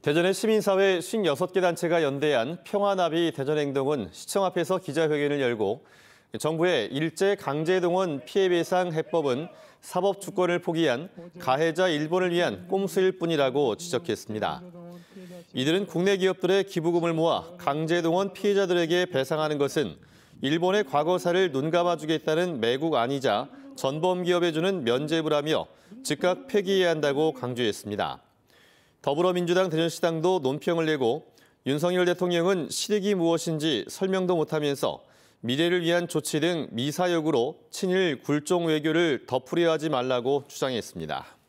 대전의 시민사회 56개 단체가 연대한 평화나비 대전행동은 시청 앞에서 기자회견을 열고 정부의 일제 강제동원 피해배상 해법은 사법 주권을 포기한 가해자 일본을 위한 꼼수일 뿐이라고 지적했습니다. 이들은 국내 기업들의 기부금을 모아 강제동원 피해자들에게 배상하는 것은 일본의 과거사를 눈감아주겠다는 매국 아니자 전범기업에 주는 면제부라며 즉각 폐기해야 한다고 강조했습니다. 더불어민주당 대전시당도 논평을 내고 윤석열 대통령은 실익이 무엇인지 설명도 못하면서 미래를 위한 조치 등 미사역으로 친일 굴종 외교를 덮으려 하지 말라고 주장했습니다.